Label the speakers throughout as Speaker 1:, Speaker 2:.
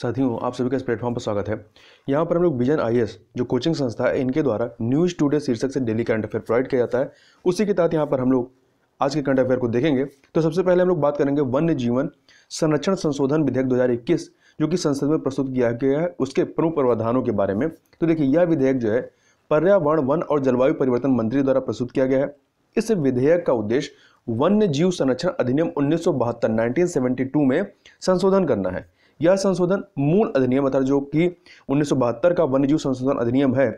Speaker 1: साथियों आप सभी का इस प्लेटफॉर्म पर स्वागत है यहाँ पर हम लोग विजन आई जो कोचिंग संस्था है इनके द्वारा न्यूज़ टूडे शीर्षक से डेली करंट अफेयर प्रोवाइड किया जाता है उसी के तहत यहाँ पर हम लोग आज के करंट अफेयर को देखेंगे तो सबसे पहले हम लोग बात करेंगे वन्य जीवन संरक्षण संशोधन विधेयक दो जो कि संसद में प्रस्तुत किया गया है उसके प्रमुख प्रावधानों के बारे में तो देखिए यह विधेयक जो है पर्यावरण वन और जलवायु परिवर्तन मंत्री द्वारा प्रस्तुत किया गया है इस विधेयक का उद्देश्य वन्य जीव संरक्षण अधिनियम उन्नीस सौ में संशोधन करना है यह संशोधन मूल अधिनियम अर्थात जो कि उन्नीस का वन्यजीव संशोधन अधिनियम है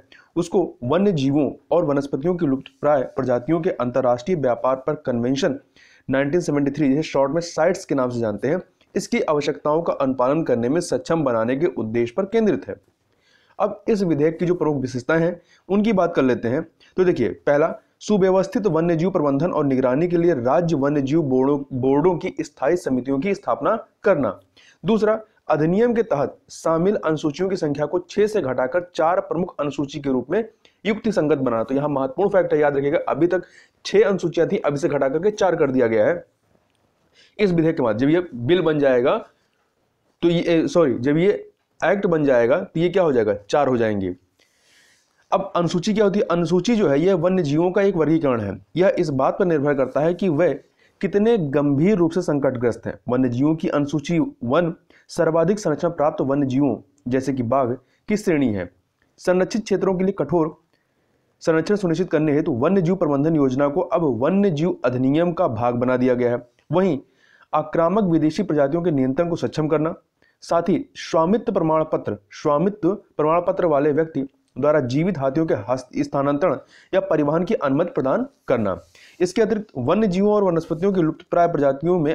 Speaker 1: उसको वन्य जीवों और वनस्पतियों की लुप्त प्राय प्रजातियों के अंतर्राष्ट्रीय व्यापार पर कन्वेंशन 1973 जिसे शॉर्ट में साइट्स के नाम से जानते हैं इसकी आवश्यकताओं का अनुपालन करने में सक्षम बनाने के उद्देश्य पर केंद्रित है अब इस विधेयक की जो प्रमुख विशेषताएं हैं उनकी बात कर लेते हैं तो देखिए पहला सुव्यवस्थित वन्य जीव प्रबंधन और निगरानी के लिए राज्य जीव बोर्डों बोर्डों की स्थायी समितियों की स्थापना करना दूसरा अधिनियम के तहत शामिल अनुसूचियों की संख्या को छह से घटाकर चार प्रमुख अनुसूची के रूप में युक्ति संगत बनाना तो यहां महत्वपूर्ण फैक्ट है याद रखिएगा अभी तक छह अनुसूचियां थी अभी से घटा करके चार कर दिया गया है इस विधेयक के बाद जब ये बिल बन जाएगा तो ये सॉरी जब ये एक्ट बन जाएगा तो ये क्या हो जाएगा चार हो जाएंगे अब अनुसूची क्या होती है अनुसूची जो है यह वन्य जीवों का एक वर्गीकरण है यह इस बात पर निर्भर करता है कि वह कितने गंभीर रूप से संकटग्रस्त हैं वन्य जीवों की अनुसूची वन सर्वाधिक संरक्षण प्राप्त वन्य जीवों जैसे कि बाघ की श्रेणी है संरक्षित क्षेत्रों के लिए कठोर संरक्षण सुनिश्चित करने हेतु वन्य जीव प्रबंधन योजना को अब वन्य जीव अधिनियम का भाग बना दिया गया है वहीं आक्रामक विदेशी प्रजातियों के नियंत्रण को सक्षम करना साथ ही स्वामित्व प्रमाण पत्र स्वामित्व प्रमाण पत्र वाले व्यक्ति द्वारा जीवित हाथियों के स्थानांतरण या परिवहन की अनुमति प्रदान करना इसके अतिरिक्त वन्य जीवों और वनस्पतियों की लुप्त प्राय प्रजातियों में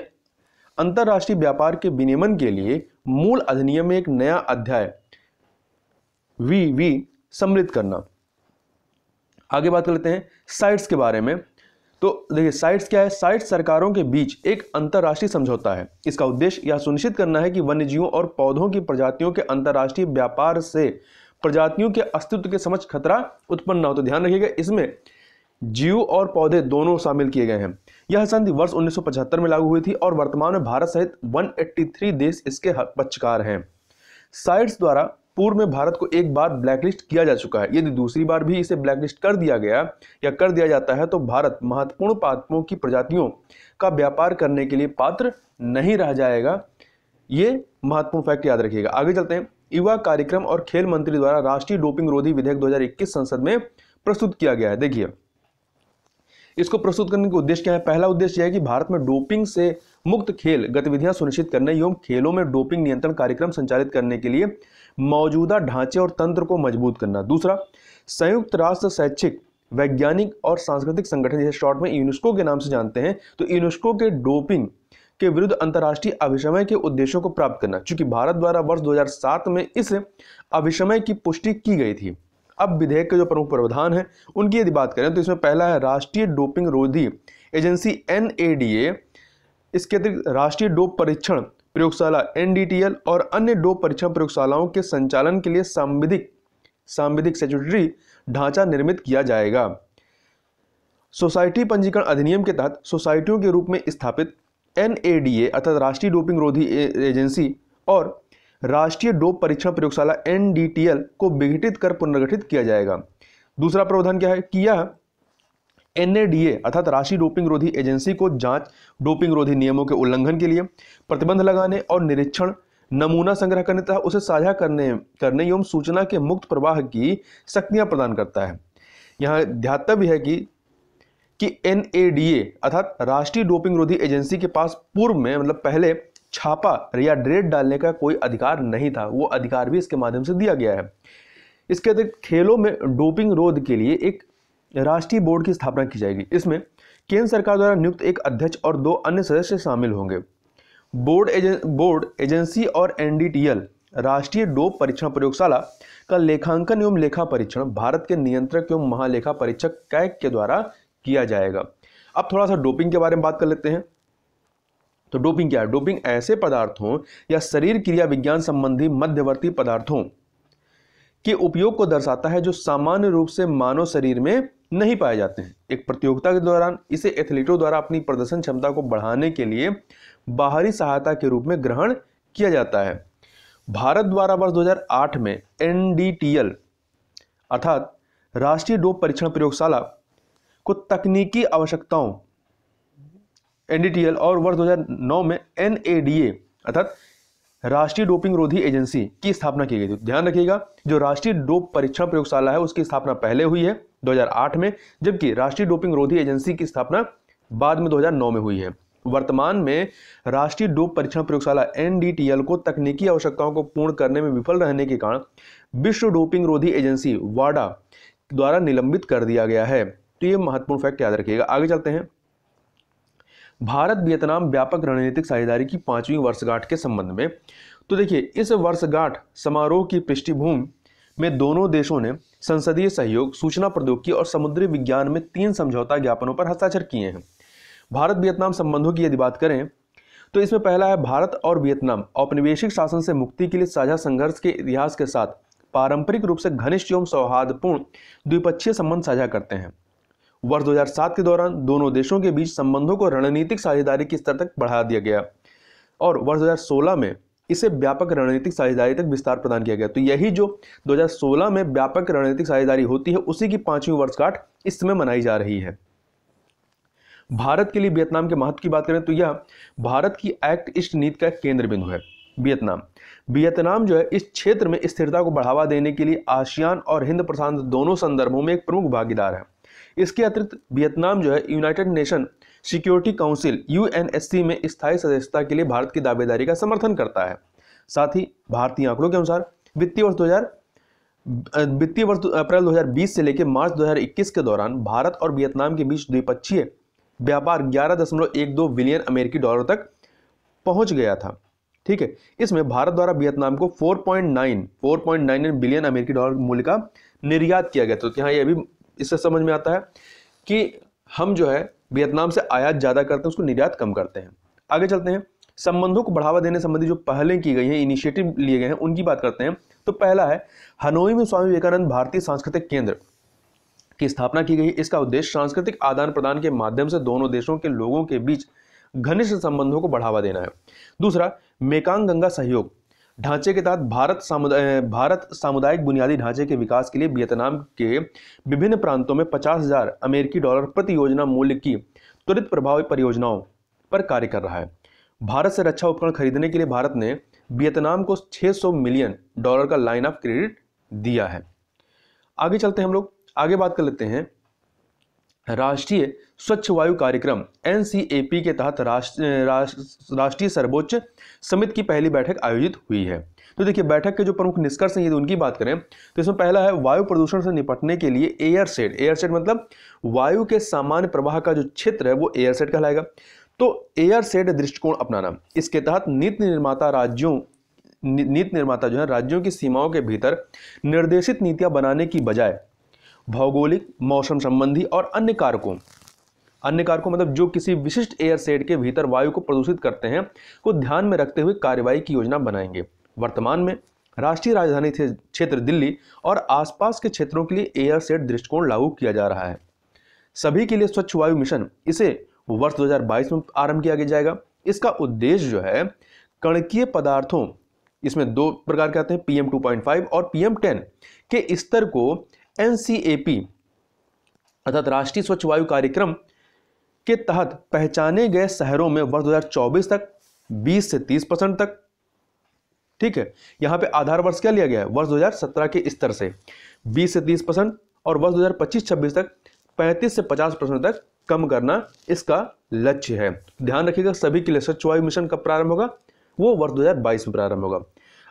Speaker 1: अंतर्राष्ट्रीय व्यापार के विनियमन के लिए मूल अधिनियम में एक नया अध्याय वी वी सम्मिलित करना आगे बात कर लेते हैं साइट्स के बारे में तो देखिए साइट्स क्या है साइट्स सरकारों के बीच एक अंतर्राष्ट्रीय समझौता है इसका उद्देश्य यह सुनिश्चित करना है कि वन्यजीवों और पौधों की प्रजातियों के अंतर्राष्ट्रीय व्यापार से प्रजातियों के अस्तित्व के समक्ष खतरा उत्पन्न न हो तो ध्यान रखिएगा इसमें जीव और पौधे दोनों शामिल किए गए हैं यह संधि वर्ष 1975 में लागू हुई थी और वर्तमान में भारत सहित 183 देश इसके पक्षकार हैं साइट्स द्वारा पूर्व में भारत को एक बार ब्लैकलिस्ट किया जा चुका है यदि दूसरी बार भी इसे ब्लैकलिस्ट कर दिया गया या कर दिया जाता है तो भारत महत्वपूर्ण पात्रों की प्रजातियों का व्यापार करने के लिए पात्र नहीं रह जाएगा ये महत्वपूर्ण फैक्ट याद रखिएगा आगे चलते हैं युवा कार्यक्रम और खेल मंत्री द्वारा राष्ट्रीय डोपिंग रोधी विधेयक 2021 संसद में प्रस्तुत किया गया है देखिए इसको प्रस्तुत करने का उद्देश्य क्या है पहला उद्देश्य यह है कि भारत में डोपिंग से मुक्त खेल गतिविधियां सुनिश्चित करने एवं खेलों में डोपिंग नियंत्रण कार्यक्रम संचालित करने के लिए मौजूदा ढांचे और तंत्र को मजबूत करना दूसरा संयुक्त राष्ट्र शैक्षिक वैज्ञानिक और सांस्कृतिक संगठन जिसे शॉर्ट में यूनेस्को के नाम से जानते हैं तो यूनेस्को के डोपिंग के विरुद्ध अंतर्राष्ट्रीय अभिषमय के उद्देश्यों को प्राप्त करना चूंकि भारत द्वारा वर्ष 2007 में इस अभिषमय की पुष्टि की गई थी अब विधेयक के जो प्रमुख प्रावधान हैं उनकी यदि बात करें तो इसमें पहला है राष्ट्रीय डोपिंग रोधी एजेंसी एन इसके अतिरिक्त राष्ट्रीय डोप परीक्षण प्रयोगशाला एन और अन्य डोप परीक्षण प्रयोगशालाओं के संचालन के लिए सांविधिक सांविधिक सेचुटरी ढांचा निर्मित किया जाएगा सोसाइटी पंजीकरण अधिनियम के तहत सोसाइटियों के रूप में स्थापित एन अर्थात राष्ट्रीय डोपिंग रोधी एजेंसी और राष्ट्रीय डोप परीक्षण प्रयोगशाला एन को विघटित कर पुनर्गठित किया जाएगा दूसरा प्रावधान क्या है कि यह एनएडीए अर्थात राष्ट्रीय डोपिंग रोधी एजेंसी को जांच डोपिंग रोधी नियमों के उल्लंघन के लिए प्रतिबंध लगाने और निरीक्षण नमूना संग्रह करने तथा उसे साझा करने करने एवं सूचना के मुक्त प्रवाह की शक्तियां प्रदान करता है यहां ध्यातव्य है कि कि एन अर्थात राष्ट्रीय डोपिंग रोधी एजेंसी के पास पूर्व में मतलब पहले छापा या ड्रेड डालने का कोई अधिकार नहीं था वो अधिकार भी इसके माध्यम से दिया गया है इसके अतिरिक्त खेलों में डोपिंग रोध के लिए एक राष्ट्रीय बोर्ड की स्थापना की जाएगी इसमें केंद्र सरकार द्वारा नियुक्त एक अध्यक्ष और दो अन्य सदस्य शामिल होंगे बोर्ड एजें, बोर्ड एजेंसी और एनडीटीएल राष्ट्रीय डोप परीक्षण प्रयोगशाला का लेखांकन एवं लेखा परीक्षण भारत के नियंत्रक एवं महालेखा परीक्षक कैक के द्वारा किया जाएगा अब थोड़ा सा डोपिंग के बारे में बात कर लेते हैं तो डोपिंग क्या है डोपिंग ऐसे पदार्थों या शरीर क्रिया विज्ञान संबंधी मध्यवर्ती पदार्थों के उपयोग को दर्शाता है जो सामान्य रूप से मानव शरीर में नहीं पाए जाते हैं एक प्रतियोगिता के दौरान इसे एथलीटों द्वारा अपनी प्रदर्शन क्षमता को बढ़ाने के लिए बाहरी सहायता के रूप में ग्रहण किया जाता है भारत द्वारा वर्ष 2008 में एन अर्थात राष्ट्रीय डोप परीक्षण प्रयोगशाला को तकनीकी आवश्यकताओं एनडीटीएल और वर्ष 2009 में एनएडीए अर्थात राष्ट्रीय डोपिंग रोधी एजेंसी की स्थापना की गई थी ध्यान रखिएगा जो राष्ट्रीय डोप परीक्षण प्रयोगशाला है उसकी स्थापना पहले हुई है 2008 में जबकि राष्ट्रीय डोपिंग रोधी एजेंसी की स्थापना बाद में 2009 में हुई है वर्तमान में राष्ट्रीय डोप परीक्षण प्रयोगशाला एनडीटीएल को तकनीकी आवश्यकताओं को पूर्ण करने में विफल रहने के कारण विश्व डोपिंग रोधी एजेंसी वाडा द्वारा निलंबित कर दिया गया है तो ये महत्वपूर्ण फैक्ट याद रखिएगा आगे चलते हैं भारत वियतनाम व्यापक रणनीतिक साझेदारी की पांचवी वर्षगांठ के संबंध में तो देखिए इस वर्षगांठ समारोह की पृष्ठभूमि में दोनों देशों ने संसदीय सहयोग सूचना प्रौद्योगिकी और समुद्री विज्ञान में तीन समझौता ज्ञापनों पर हस्ताक्षर किए हैं भारत वियतनाम संबंधों की यदि बात करें तो इसमें पहला है भारत और वियतनाम औपनिवेशिक शासन से मुक्ति के लिए साझा संघर्ष के इतिहास के साथ पारंपरिक रूप से घनिष्ठ एवं सौहार्दपूर्ण द्विपक्षीय संबंध साझा करते हैं वर्ष 2007 के दौरान दोनों देशों के बीच संबंधों को रणनीतिक साझेदारी के स्तर तक बढ़ा दिया गया और वर्ष 2016 में इसे व्यापक रणनीतिक साझेदारी तक विस्तार प्रदान किया गया तो यही जो 2016 में व्यापक रणनीतिक साझेदारी होती है उसी की पांचवी वर्षगांठ इस समय मनाई जा रही है भारत के लिए वियतनाम के महत्व की बात करें तो यह भारत की एक्ट ईस्ट नीति का केंद्र बिंदु है वियतनाम वियतनाम जो है इस क्षेत्र में स्थिरता को बढ़ावा देने के लिए आसियान और हिंद प्रशांत दोनों संदर्भों में एक प्रमुख भागीदार है इसके अतिरिक्त वियतनाम जो है United Nation Security Council U में स्थायी सदस्यता के लिए भारत की दावेदारी का समर्थन करता है साथ ही भारतीय आंकड़ों के अनुसार वित्तीय वर्ष दो वित्तीय वर्ष अप्रैल 2020 से लेकर मार्च 2021 के दौरान भारत और वियतनाम के बीच द्विपक्षीय व्यापार 11.12 बिलियन अमेरिकी डॉलर तक पहुंच गया था ठीक है इसमें भारत द्वारा वियतनाम को 4.9 4.99 बिलियन अमेरिकी डॉलर मूल्य का निर्यात किया गया तो यहाँ ये अभी इससे समझ में आता है कि हम जो है वियतनाम से आयात ज़्यादा करते हैं उसको निर्यात कम करते हैं आगे चलते हैं संबंधों को बढ़ावा देने संबंधी जो पहले की गई हैं इनिशिएटिव लिए गए हैं उनकी बात करते हैं तो पहला है हनोई में स्वामी विवेकानंद भारतीय सांस्कृतिक केंद्र की स्थापना की गई इसका उद्देश्य सांस्कृतिक आदान प्रदान के माध्यम से दोनों देशों के लोगों के बीच घनिष्ठ संबंधों को बढ़ावा देना है दूसरा मेकांग गंगा सहयोग ढांचे के तहत भारत सामुदाय भारत सामुदायिक बुनियादी ढांचे के विकास के लिए वियतनाम के विभिन्न प्रांतों में पचास हजार अमेरिकी डॉलर प्रति योजना मूल्य की त्वरित प्रभावी परियोजनाओं पर कार्य कर रहा है भारत से रक्षा उपकरण खरीदने के लिए भारत ने वियतनाम को 600 मिलियन डॉलर का लाइन ऑफ क्रेडिट दिया है आगे चलते हैं हम लोग आगे बात कर लेते हैं राष्ट्रीय स्वच्छ वायु कार्यक्रम एन के तहत राष्ट्रीय सर्वोच्च समिति की पहली बैठक आयोजित हुई है तो देखिए बैठक के जो प्रमुख निष्कर्ष हैं यदि तो उनकी बात करें तो इसमें पहला है वायु प्रदूषण से निपटने के लिए एयर सेड एयर सेड मतलब वायु के सामान्य प्रवाह का जो क्षेत्र है वो एयर सेड कहलाएगा तो एयर सेड दृष्टिकोण अपनाना इसके तहत नीति निर्माता राज्यों नीति निर्माता जो है राज्यों की सीमाओं के भीतर निर्देशित नीतियां बनाने की बजाय भौगोलिक मौसम संबंधी और अन्य कारकों अन्य कारकों मतलब जो किसी विशिष्ट एयर सेड के भीतर वायु को प्रदूषित करते हैं को ध्यान में रखते हुए कार्यवाही की योजना बनाएंगे वर्तमान में राष्ट्रीय राजधानी क्षेत्र दिल्ली और आसपास के क्षेत्रों के लिए एयर सेट दृष्टिकोण लागू किया जा रहा है सभी के लिए स्वच्छ वायु मिशन इसे वर्ष 2022 में आरंभ किया जाएगा इसका उद्देश्य जो है कणकीय पदार्थों इसमें दो प्रकार के आते हैं पीएम 2.5 और पीएम 10 के स्तर को एन अर्थात राष्ट्रीय स्वच्छ वायु कार्यक्रम के तहत पहचाने गए शहरों में वर्ष 2024 तक 20 से 30 परसेंट तक ठीक है यहां पे आधार वर्ष क्या लिया गया है वर्ष 2017 के स्तर से 20 से 30 परसेंट और वर्ष 2025-26 तक 35 से 50 परसेंट तक कम करना इसका लक्ष्य है ध्यान रखिएगा सभी के लिए स्वच्छ वायु मिशन कब प्रारंभ होगा वो वर्ष 2022 में प्रारंभ होगा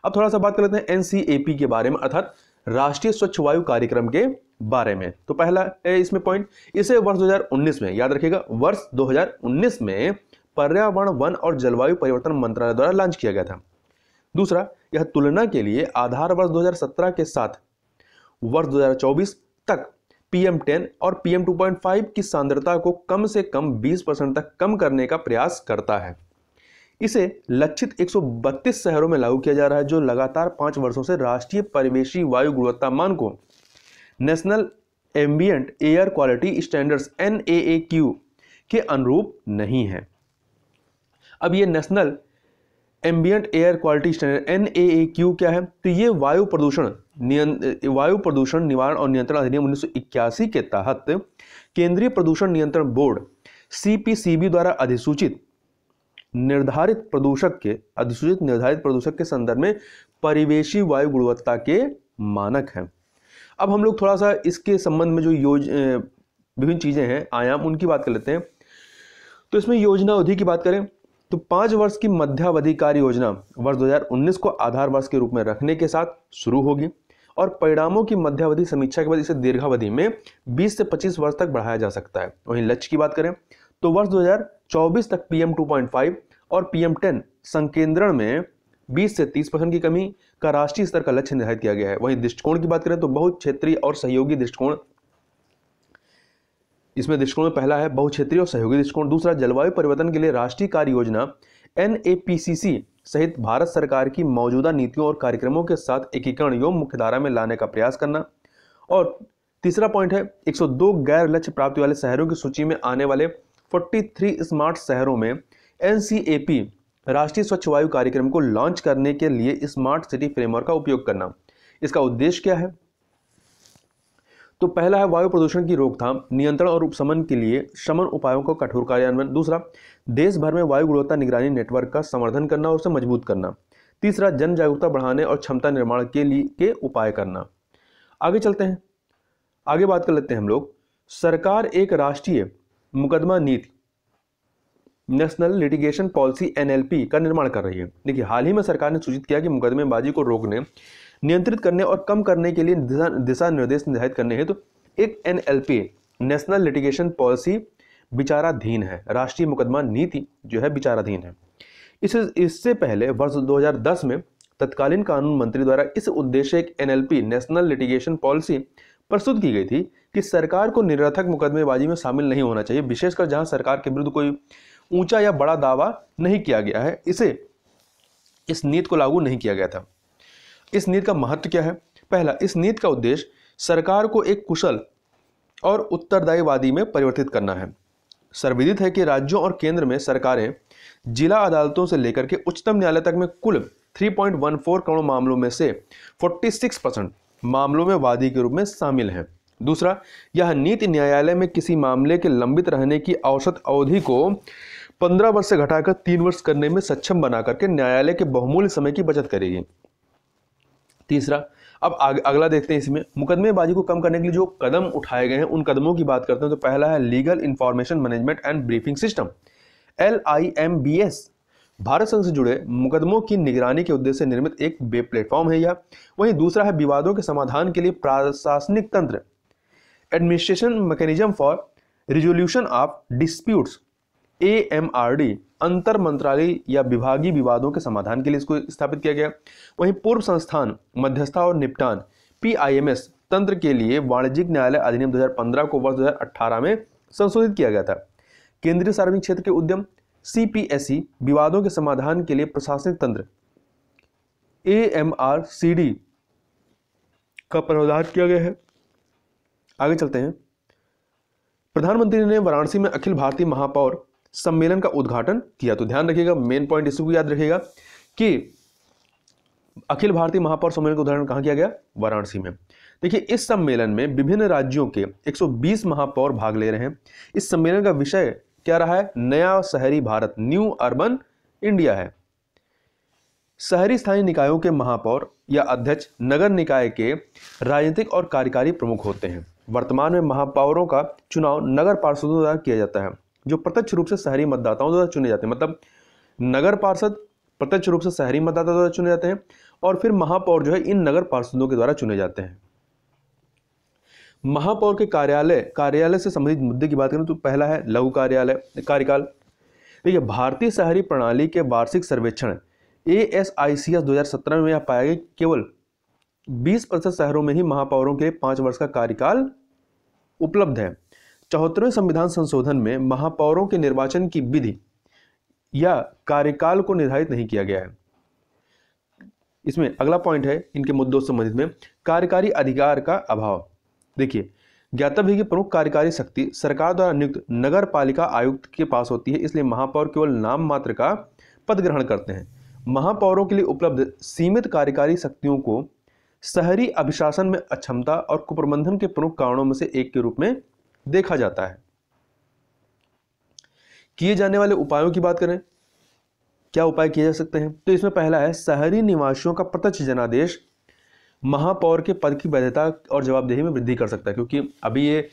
Speaker 1: अब थोड़ा सा बात कर लेते हैं एनसीएपी के बारे में अर्थात राष्ट्रीय स्वच्छ वायु कार्यक्रम के बारे में तो पहला इसमें पॉइंट इसे वर्ष 2019 में याद रखिएगा वर्ष 2019 में पर्यावरण वन और जलवायु परिवर्तन मंत्रालय द्वारा लॉन्च किया गया था दूसरा यह तुलना के लिए आधार वर्ष 2017 के साथ वर्ष 2024 तक पीएम 10 और पीएम 2.5 की सांद्रता को कम से कम 20 परसेंट तक कम करने का प्रयास करता है इसे लक्षित 132 शहरों में लागू किया जा रहा है जो लगातार पांच वर्षों से राष्ट्रीय परिवेशी वायु गुणवत्ता मानकों National Ambient Air Quality Standards N के अनुरूप नहीं है अब ये National Ambient Air Quality Standard N क्या है तो ये वायु प्रदूषण वायु प्रदूषण निवारण और नियंत्रण अधिनियम उन्नीस के तहत केंद्रीय प्रदूषण नियंत्रण बोर्ड सी द्वारा अधिसूचित निर्धारित प्रदूषक के अधिसूचित निर्धारित प्रदूषक के संदर्भ में परिवेशी वायु गुणवत्ता के मानक हैं अब हम लोग थोड़ा सा इसके संबंध में जो योज विभिन्न चीज़ें हैं आयाम उनकी बात कर लेते हैं तो इसमें योजना अवधि की बात करें तो पाँच वर्ष की मध्यावधि कार्य योजना वर्ष 2019 को आधार वर्ष के रूप में रखने के साथ शुरू होगी और परिणामों की मध्यावधि समीक्षा के बाद इसे दीर्घावधि में 20 से 25 वर्ष तक बढ़ाया जा सकता है वहीं लक्ष्य की बात करें तो वर्ष 2024 तक पीएम और पीएम टेन संकेंद्रण में 20 से 30 परसेंट की कमी का राष्ट्रीय स्तर का लक्ष्य निर्धारित किया गया है वहीं दृष्टिकोण की बात करें तो बहुत क्षेत्रीय और सहयोगी दृष्टिकोण इसमें दृष्टिकोण पहला है क्षेत्रीय और सहयोगी दृष्टिकोण दूसरा जलवायु परिवर्तन के लिए राष्ट्रीय कार्य योजना एन सहित भारत सरकार की मौजूदा नीतियों और कार्यक्रमों के साथ एकीकरण योग मुख्यधारा में लाने का प्रयास करना और तीसरा पॉइंट है 102 गैर लक्ष्य प्राप्ति वाले शहरों की सूची में आने वाले 43 स्मार्ट शहरों में एन राष्ट्रीय स्वच्छ वायु कार्यक्रम को लॉन्च करने के लिए स्मार्ट सिटी फ्रेमवर्क का उपयोग करना इसका उद्देश्य क्या है तो पहला है वायु प्रदूषण की रोकथाम नियंत्रण और उपशमन के लिए शमन उपायों का कठोर कार्यान्वयन दूसरा देश भर में वायु गुणवत्ता निगरानी नेटवर्क का समर्थन करना और उसे मजबूत करना तीसरा जन जागरूकता बढ़ाने और क्षमता निर्माण के लिए के उपाय करना आगे चलते हैं आगे बात कर लेते हैं हम लोग सरकार एक राष्ट्रीय मुकदमा नीति नेशनल लिटिगेशन पॉलिसी एनएलपी का निर्माण कर रही है देखिए हाल ही में सरकार ने सूचित किया कि मुकदमेबाजी को रोकने नियंत्रित करने और कम करने के लिए दिशा निर्देश निर्धारित करने हेतु तो एक एनएलपी नेशनल लिटिगेशन पॉलिसी विचाराधीन है राष्ट्रीय मुकदमा नीति जो है विचाराधीन है इस इससे पहले वर्ष 2010 में तत्कालीन कानून मंत्री द्वारा इस उद्देश्य एक एनएलपी नेशनल लिटिगेशन पॉलिसी प्रस्तुत की गई थी कि सरकार को निरर्थक मुकदमेबाजी में शामिल नहीं होना चाहिए विशेषकर जहां सरकार के विरुद्ध कोई ऊंचा या बड़ा दावा नहीं किया गया है इसे इस नीति को लागू नहीं किया गया था इस नीति का महत्व क्या है पहला इस नीति का उद्देश्य सरकार को एक कुशल और उत्तरदायीवादी में परिवर्तित करना है सर्वविदित है कि राज्यों और केंद्र में सरकारें जिला अदालतों से लेकर के उच्चतम न्यायालय तक में कुल 3.14 करोड़ मामलों में से 46 परसेंट मामलों में वादी के रूप में शामिल हैं दूसरा यह नीति न्यायालय में किसी मामले के लंबित रहने की औसत अवधि को पंद्रह वर्ष से घटाकर तीन वर्ष करने में सक्षम बना करके न्यायालय के बहुमूल्य समय की बचत करेगी तीसरा अब अगला देखते हैं इसमें मुकदमेबाजी को कम करने के लिए जो कदम उठाए गए हैं उन कदमों की बात करते हैं तो पहला है Legal Information Management and Briefing System L I M B S Bharat संघ से जुड़े मुकदमों की निगरानी के उद्देश्य से निर्मित एक वेब प्लेटफॉर्म है यह वहीं दूसरा है विवादों के समाधान के लिए प्रशासनिक तंत्र administration mechanism for resolution of disputes A M R D अंतर मंत्रालय या विभागीय विवादों के समाधान के लिए इसको स्थापित किया गया वहीं पूर्व संस्थान मध्यस्था और निपटान पी आई एम एस तंत्र के लिए वाणिज्यिक न्यायालय अधिनियम 2015 को वर्ष 2018 में संशोधित किया गया था केंद्रीय सार्वजनिक क्षेत्र के उद्यम सी पी एस ई विवादों के समाधान के लिए प्रशासनिक तंत्र A M R C D का प्रावधान किया गया है आगे चलते हैं प्रधानमंत्री ने वाराणसी में अखिल भारतीय महापौर सम्मेलन का उद्घाटन किया तो ध्यान रखिएगा मेन पॉइंट इसी को याद रखिएगा कि अखिल भारतीय महापौर सम्मेलन का उदाहरण कहाँ किया गया वाराणसी में देखिए इस सम्मेलन में विभिन्न राज्यों के 120 महापौर भाग ले रहे हैं इस सम्मेलन का विषय क्या रहा है नया शहरी भारत न्यू अर्बन इंडिया है शहरी स्थानीय निकायों के महापौर या अध्यक्ष नगर निकाय के राजनीतिक और कार्यकारी प्रमुख होते हैं वर्तमान में महापौरों का चुनाव नगर पार्षदों द्वारा किया जाता है जो प्रत्यक्ष रूप से शहरी मतदाताओं द्वारा चुने जाते हैं मतलब नगर पार्षद प्रत्यक्ष रूप से शहरी मतदाता द्वारा चुने जाते हैं और फिर महापौर जो है इन नगर पार्षदों के द्वारा चुने जाते हैं महापौर के कार्यालय कार्यालय से संबंधित मुद्दे की बात करें तो पहला है लघु कार्यालय कार्यकाल देखिए भारतीय शहरी प्रणाली के वार्षिक सर्वेक्षण A S I C S दो में यह पाया गया केवल बीस प्रतिशत शहरों में ही महापौरों के लिए वर्ष का कार्यकाल उपलब्ध है चौहत्तरवें संविधान संशोधन में महापौरों के निर्वाचन की विधि या कार्यकाल को निर्धारित नहीं किया गया है इसमें अगला पॉइंट है इनके मुद्दों संबंधित में कार्यकारी अधिकार का अभाव देखिए ज्ञातव्य की प्रमुख कार्यकारी शक्ति सरकार द्वारा नियुक्त नगर पालिका आयुक्त के पास होती है इसलिए महापौर केवल नाम मात्र का पद ग्रहण करते हैं महापौरों के लिए उपलब्ध सीमित कार्यकारी शक्तियों को शहरी अभिशासन में अक्षमता और कुप्रबंधन के प्रमुख कारणों में से एक के रूप में देखा जाता है किए जाने वाले उपायों की बात करें क्या उपाय किए जा सकते हैं तो इसमें पहला है शहरी निवासियों का प्रत्यक्ष जनादेश महापौर के पद की वैधता और जवाबदेही में वृद्धि कर सकता है क्योंकि अभी ये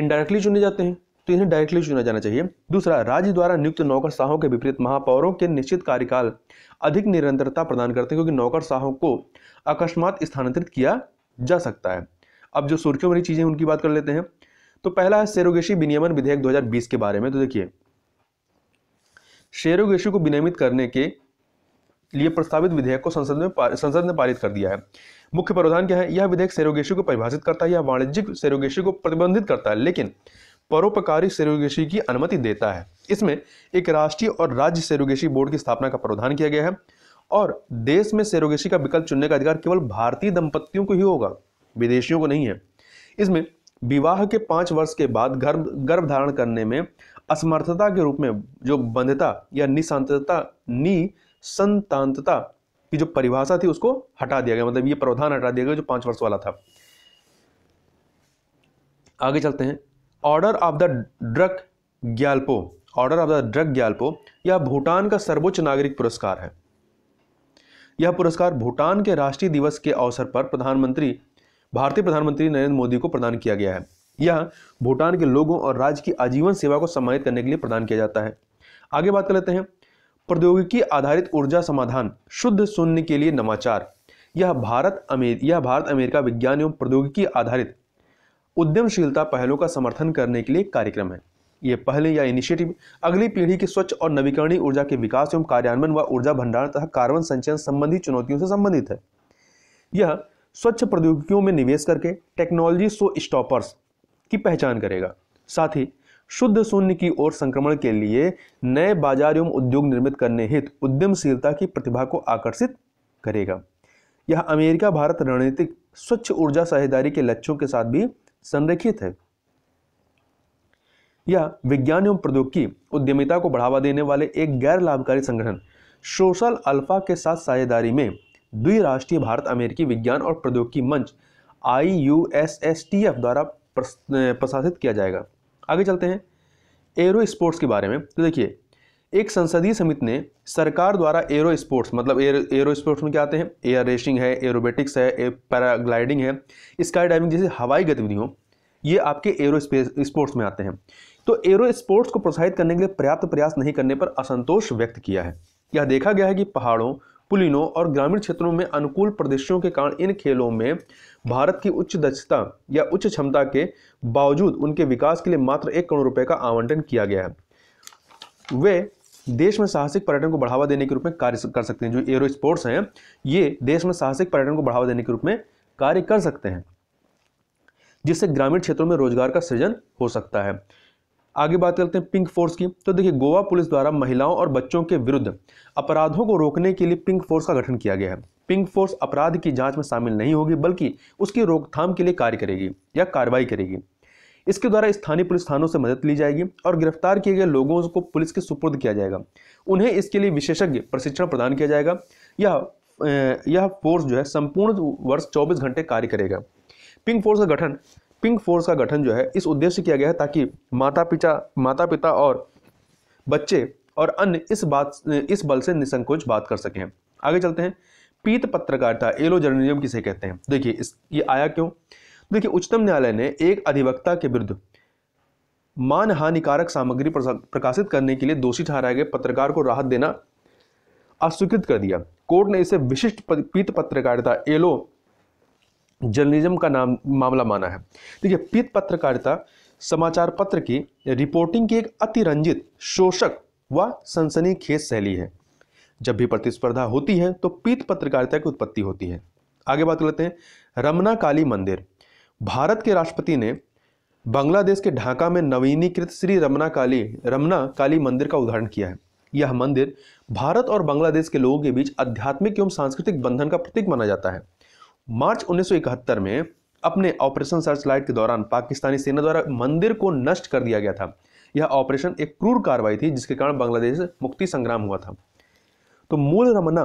Speaker 1: इनडायरेक्टली चुने जाते हैं तो इन्हें डायरेक्टली चुना जाना चाहिए दूसरा राज्य द्वारा नियुक्त नौकरशाहों के विपरीत महापौरों के निश्चित कार्यकाल अधिक निरंतरता प्रदान करते हैं क्योंकि नौकरशाहों को अकस्मात स्थानांतरित किया जा सकता है अब जो सुर्खियों वाली चीज़ें उनकी बात कर लेते हैं तो पहला है सेरोगेशी विनियमन विधेयक 2020 के बारे में तो देखिए सेरोगेशी को विनियमित करने के लिए प्रस्तावित विधेयक को संसद में संसद ने पारित कर दिया है मुख्य प्रावधान क्या है यह विधेयक सेरोगेशी को परिभाषित करता है या वाणिज्यिक सेरोगेशी को प्रतिबंधित करता है लेकिन परोपकारी सेरोगेशी की अनुमति देता है इसमें एक राष्ट्रीय और राज्य सेरोगेशी बोर्ड की स्थापना का प्रावधान किया गया है और देश में सेरोगेशी का विकल्प चुनने का अधिकार केवल भारतीय दंपतियों को ही होगा विदेशियों को नहीं है इसमें विवाह के पांच वर्ष के बाद गर्भ गर्भ धारण करने में असमर्थता के रूप में जो बंधता या निसंतता निसंतांतता की जो परिभाषा थी उसको हटा दिया गया मतलब ये प्रावधान हटा दिया गया जो पांच वर्ष वाला था आगे चलते हैं order of the Druk Gyalpo order of the Druk Gyalpo यह भूटान का सर्वोच्च नागरिक पुरस्कार है यह पुरस्कार भूटान के राष्ट्रीय दिवस के अवसर पर प्रधानमंत्री भारतीय प्रधानमंत्री नरेंद्र मोदी को प्रदान किया गया है यह भूटान के लोगों और राज्य की आजीवन सेवा को सम्मानित करने के लिए प्रदान किया जाता है आगे बात कर लेते हैं प्रौद्योगिकी आधारित ऊर्जा समाधान शुद्ध शून्य के लिए नवाचार यह भारत अमेर यह भारत अमेरिका विज्ञान एवं प्रौद्योगिकी आधारित उद्यमशीलता पहलों का समर्थन करने के लिए कार्यक्रम है यह पहले या इनिशिएटिव अगली पीढ़ी की स्वच्छ और नवीकरणीय ऊर्जा के विकास एवं कार्यान्वयन व ऊर्जा भंडारण तथा कार्बन संचयन संबंधी चुनौतियों से संबंधित है यह स्वच्छ प्रौद्योगिकियों में निवेश करके टेक्नोलॉजी सो स्टॉपर्स की पहचान करेगा साथ ही शुद्ध शून्य की ओर संक्रमण के लिए नए बाजार एवं उद्योग निर्मित करने हित उद्यमशीलता की प्रतिभा को आकर्षित करेगा यह अमेरिका भारत रणनीतिक स्वच्छ ऊर्जा साझेदारी के लक्ष्यों के साथ भी संरेखित है यह विज्ञान एवं प्रौद्योगिकी उद्यमिता को बढ़ावा देने वाले एक गैर लाभकारी संगठन सोशल अल्फा के साथ साझेदारी में द्विराष्ट्रीय भारत अमेरिकी विज्ञान और प्रौद्योगिकी मंच I U S S T F द्वारा प्रशासित किया जाएगा आगे चलते हैं एरो स्पोर्ट्स के बारे में तो देखिए एक संसदीय समिति ने सरकार द्वारा एरो स्पोर्ट्स मतलब एरो एरो स्पोर्ट्स में क्या आते हैं एयर रेसिंग है एरोबेटिक्स है पैराग्लाइडिंग है स्काई डाइविंग जैसे हवाई गतिविधियों ये आपके एरो स्पोर्ट्स में आते हैं तो एरो स्पोर्ट्स को प्रोत्साहित करने के लिए पर्याप्त प्रयास नहीं करने पर असंतोष व्यक्त किया है यह देखा गया है कि पहाड़ों कुलीनों और ग्रामीण क्षेत्रों में अनुकूल प्रदेशों के कारण इन खेलों में भारत की उच्च दक्षता या उच्च क्षमता के बावजूद उनके विकास के लिए मात्र एक करोड़ रुपए का आवंटन किया गया है वे देश में साहसिक पर्यटन को बढ़ावा देने के रूप में कार्य कर सकते हैं जो एरो स्पोर्ट्स हैं ये देश में साहसिक पर्यटन को बढ़ावा देने के रूप में कार्य कर सकते हैं जिससे ग्रामीण क्षेत्रों में रोजगार का सृजन हो सकता है आगे बात करते हैं पिंक फोर्स की तो देखिए गोवा पुलिस द्वारा महिलाओं और बच्चों के विरुद्ध अपराधों को रोकने के लिए पिंक फोर्स का गठन किया गया है पिंक फोर्स अपराध की जांच में शामिल नहीं होगी बल्कि उसकी रोकथाम के लिए कार्य करेगी या कार्रवाई करेगी इसके द्वारा स्थानीय पुलिस थानों से मदद ली जाएगी और गिरफ्तार किए गए लोगों को पुलिस के सुपुर्द किया जाएगा उन्हें इसके लिए विशेषज्ञ प्रशिक्षण प्रदान किया जाएगा यह यह फोर्स जो है संपूर्ण वर्ष 24 घंटे कार्य करेगा पिंक फोर्स का गठन पिंक फोर्स का गठन जो है इस उद्देश्य किया गया है ताकि माता पिता माता पिता और बच्चे और अन्य इस बात इस बल से निसंकोच बात कर सकें आगे चलते हैं पीत पत्रकारिता एलो जर्नलिज्म किसे कहते हैं देखिए इस ये आया क्यों देखिए उच्चतम न्यायालय ने एक अधिवक्ता के विरुद्ध मान हानिकारक सामग्री प्रकाशित करने के लिए दोषी ठहराए गए पत्रकार को राहत देना अस्वीकृत कर दिया कोर्ट ने इसे विशिष्ट पीत पत्रकारिता एलो जर्नलिज्म का नाम मामला माना है देखिए पीत पत्रकारिता समाचार पत्र की रिपोर्टिंग की एक अतिरंजित शोषक व सनसनीखेज शैली है जब भी प्रतिस्पर्धा होती है तो पीत पत्रकारिता की उत्पत्ति होती है आगे बात कर लेते हैं रमना काली मंदिर भारत के राष्ट्रपति ने बांग्लादेश के ढाका में नवीनीकृत श्री रमना काली रमना काली मंदिर का उदाहरण किया है यह मंदिर भारत और बांग्लादेश के लोगों के बीच आध्यात्मिक एवं सांस्कृतिक बंधन का प्रतीक माना जाता है मार्च 1971 में अपने ऑपरेशन सर्च लाइट के दौरान पाकिस्तानी सेना द्वारा मंदिर को नष्ट कर दिया गया था यह ऑपरेशन एक क्रूर कार्रवाई थी जिसके कारण बांग्लादेश मुक्ति संग्राम हुआ था तो मूल रमना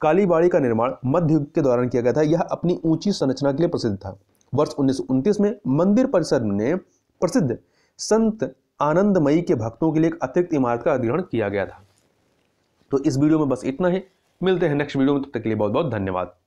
Speaker 1: कालीबाड़ी का निर्माण मध्य युग के दौरान किया गया था यह अपनी ऊंची संरचना के लिए प्रसिद्ध था वर्ष उन्नीस में मंदिर परिसर ने प्रसिद्ध संत आनंदमयी के भक्तों के लिए एक अतिरिक्त इमारत का अधिग्रहण किया गया था तो इस वीडियो में बस इतना ही मिलते हैं नेक्स्ट वीडियो में तब तक के लिए बहुत बहुत धन्यवाद